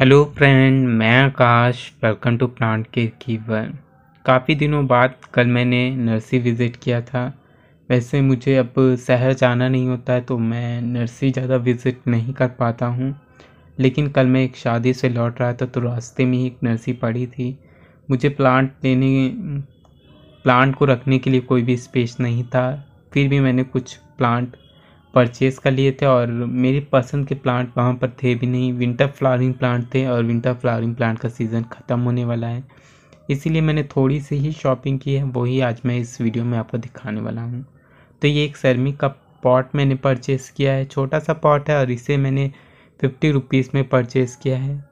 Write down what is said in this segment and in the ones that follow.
hello friend मैं Akash welcome to plant के कीवर काफ़ी दिनों बाद कल मैंने नर्सरी विज़िट किया था वैसे मुझे अब शहर जाना नहीं होता है तो मैं नर्सरी ज़्यादा विज़िट नहीं कर पाता हूँ लेकिन कल मैं एक शादी से लौट रहा था तो रास्ते में ही एक नर्सरी पड़ी थी मुझे प्लांट लेने प्लांट को रखने के लिए कोई भी स्पेस नहीं था फिर भी मैंने कुछ प्लांट परचेस कर लिए थे और मेरी पसंद के प्लांट वहाँ पर थे भी नहीं विंटर फ्लावरिंग प्लांट थे और विंटर फ्लावरिंग प्लांट का सीज़न ख़त्म होने वाला है इसीलिए मैंने थोड़ी सी ही शॉपिंग की है वही आज मैं इस वीडियो में आपको दिखाने वाला हूँ तो ये एक सरमी का पॉट मैंने परचेस किया है छोटा सा पॉट है और इसे मैंने फिफ्टी रुपीज़ में परचेज़ किया है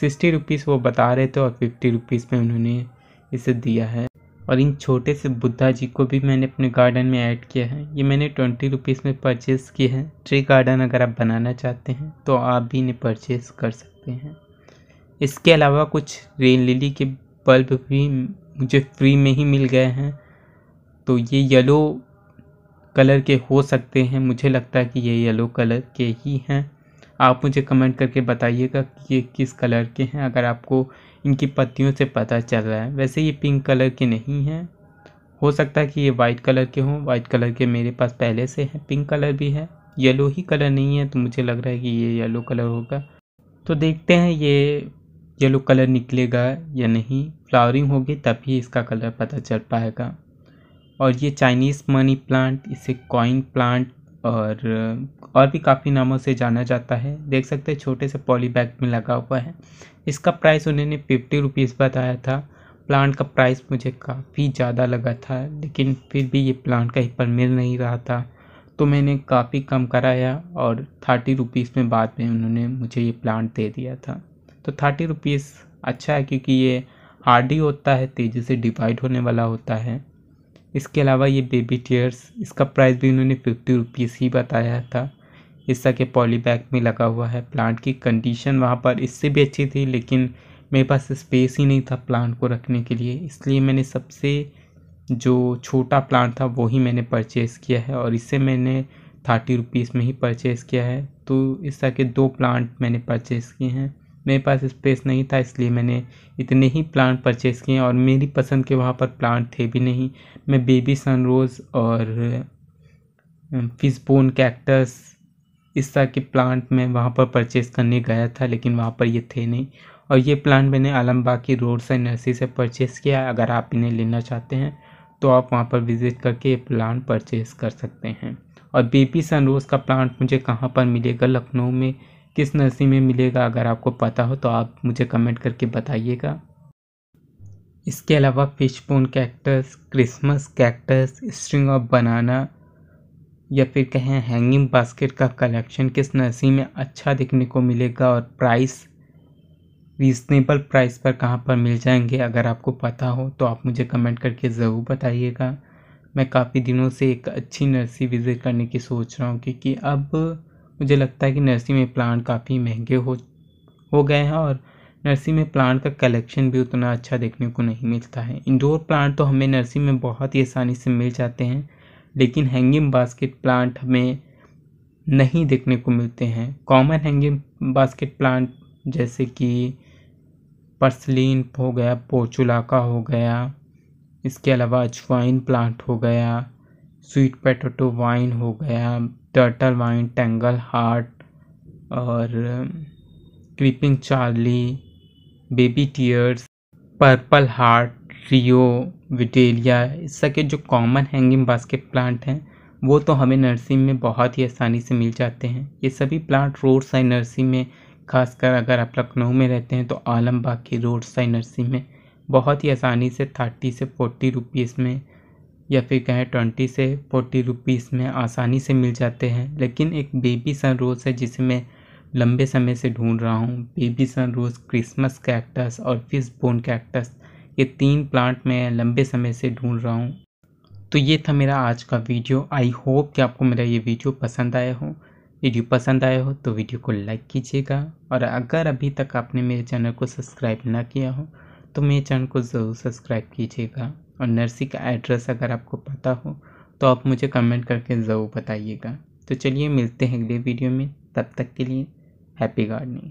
सिक्सटी रुपीज़ वो बता रहे थे और फिफ्टी रुपीज़ में उन्होंने इसे दिया है और इन छोटे से बुद्धा जी को भी मैंने अपने गार्डन में ऐड किया है ये मैंने ट्वेंटी रुपीज़ में परचेज़ किए हैं ट्री गार्डन अगर आप बनाना चाहते हैं तो आप भी इन्हें परचेज़ कर सकते हैं इसके अलावा कुछ रेन लिली के बल्ब भी मुझे फ्री में ही मिल गए हैं तो ये येलो कलर के हो सकते हैं मुझे लगता है कि ये येलो कलर के ही हैं आप मुझे कमेंट करके बताइएगा कि ये किस कलर के हैं अगर आपको इनकी पत्तियों से पता चल रहा है वैसे ये पिंक कलर के नहीं हैं हो सकता है कि ये वाइट कलर के हों वाइट कलर के मेरे पास पहले से हैं पिंक कलर भी है येलो ही कलर नहीं है तो मुझे लग रहा है कि ये येलो कलर होगा तो देखते हैं ये येलो कलर निकलेगा या नहीं फ्लावरिंग होगी तभी इसका कलर पता चल पाएगा और ये चाइनीज़ मनी प्लांट इसे कॉइन प्लांट और और भी काफ़ी नामों से जाना जाता है देख सकते हैं छोटे से पॉली बैग में लगा हुआ है इसका प्राइस उन्होंने फिफ्टी रुपीज़ बताया था प्लांट का प्राइस मुझे काफ़ी ज़्यादा लगा था लेकिन फिर भी ये प्लांट कहीं पर मिल नहीं रहा था तो मैंने काफ़ी कम कराया और थर्टी रुपीज़ में बाद में उन्होंने मुझे ये प्लांट दे दिया था तो थर्टी रुपीज़ अच्छा है क्योंकि ये हार्डी होता है तेज़ी से डिवाइड होने वाला होता है इसके अलावा ये बेबी टेयर्स इसका प्राइस भी उन्होंने फिफ्टी रुपीज़ ही बताया था तरह के पॉली बैग में लगा हुआ है प्लांट की कंडीशन वहाँ पर इससे भी अच्छी थी लेकिन मेरे पास स्पेस ही नहीं था प्लांट को रखने के लिए इसलिए मैंने सबसे जो छोटा प्लांट था वो ही मैंने परचेज़ किया है और इससे मैंने थर्टी रुपीज़ में ही परचेज़ किया है तो इस तरह के दो प्लांट मैंने परचेज़ किए हैं मेरे पास स्पेस नहीं था इसलिए मैंने इतने ही प्लांट परचेज़ किए और मेरी पसंद के वहाँ पर प्लांट थे भी नहीं मैं बेबी सनरोज़ और फिशबोन कैक्टस इस तरह के प्लांट मैं वहाँ पर परचेज़ करने गया था लेकिन वहाँ पर ये थे नहीं और ये प्लांट मैंने आलमबाग की रोड से नर्सरी से परचेज़ किया अगर आप इन्हें लेना चाहते हैं तो आप वहाँ पर विज़िट करके ये प्लांट परचेज़ कर सकते हैं और बेबी सनरोज़ का प्लांट मुझे कहाँ पर मिलेगा लखनऊ में किस नर्सरी में मिलेगा अगर आपको पता हो तो आप मुझे कमेंट करके बताइएगा इसके अलावा fish bone cactus Christmas cactus string of banana या फिर कहें हैंगिंग बास्केट का कलेक्शन किस नर्सरी में अच्छा दिखने को मिलेगा और प्राइस रीजनेबल प्राइस पर कहाँ पर मिल जाएंगे अगर आपको पता हो तो आप मुझे कमेंट करके ज़रूर बताइएगा मैं काफ़ी दिनों से एक अच्छी नर्सरी विज़िट करने की सोच रहा हूँ क्योंकि अब मुझे लगता है कि नर्सरी में प्लांट काफ़ी महंगे हो हो गए हैं और नर्सरी में प्लांट का कलेक्शन भी उतना अच्छा देखने को नहीं मिलता है इंडोर प्लांट तो हमें नर्सरी में बहुत ही आसानी से मिल जाते हैं लेकिन हैंगिंग बास्केट प्लांट हमें नहीं देखने को मिलते हैं कॉमन हैंगिंग बास्केट प्लांट जैसे कि पर्सलिन हो गया पोचुलाका हो गया इसके अलावा अजवाइन प्लांट हो गया स्वीट पैटोटो वाइन हो गया टर्टल वाइन टेंगल हार्ट और creeping Charlie baby tears purple heart रियो विटेलिया इस के जो कॉमन हैंगिंग बास्केट प्लांट हैं वो तो हमें नर्सिंग में बहुत ही आसानी से मिल जाते हैं ये सभी प्लांट रोड साइड नर्सिंग में खासकर अगर आप लखनऊ में रहते हैं तो आलमबाग की रोड साइड नर्सिंग में बहुत ही आसानी से थर्टी से फोर्टी रुपीज़ में या फिर कहें ट्वेंटी से फोर्टी रुपीज़ में आसानी से मिल जाते हैं लेकिन एक बेबी सन रोज़ है जिसे मैं लंबे समय से ढूंढ रहा हूँ baby sun rose Christmas cactus और फिश बोन कैक्टस ये तीन प्लांट मैं लंबे समय से ढूंढ रहा हूँ तो ये था मेरा आज का वीडियो आई होप कि आपको मेरा ये वीडियो पसंद आया हो वीडियो पसंद आया हो तो वीडियो को लाइक कीजिएगा और अगर अभी तक आपने मेरे चैनल को सब्सक्राइब ना किया हो तो मेरे चैनल को ज़रूर सब्सक्राइब कीजिएगा और नर्सी का एड्रेस अगर आपको पता हो तो आप मुझे कमेंट करके ज़रूर बताइएगा तो चलिए मिलते हैं अगले वीडियो में तब तक के लिए हैप्पी गार्डनिंग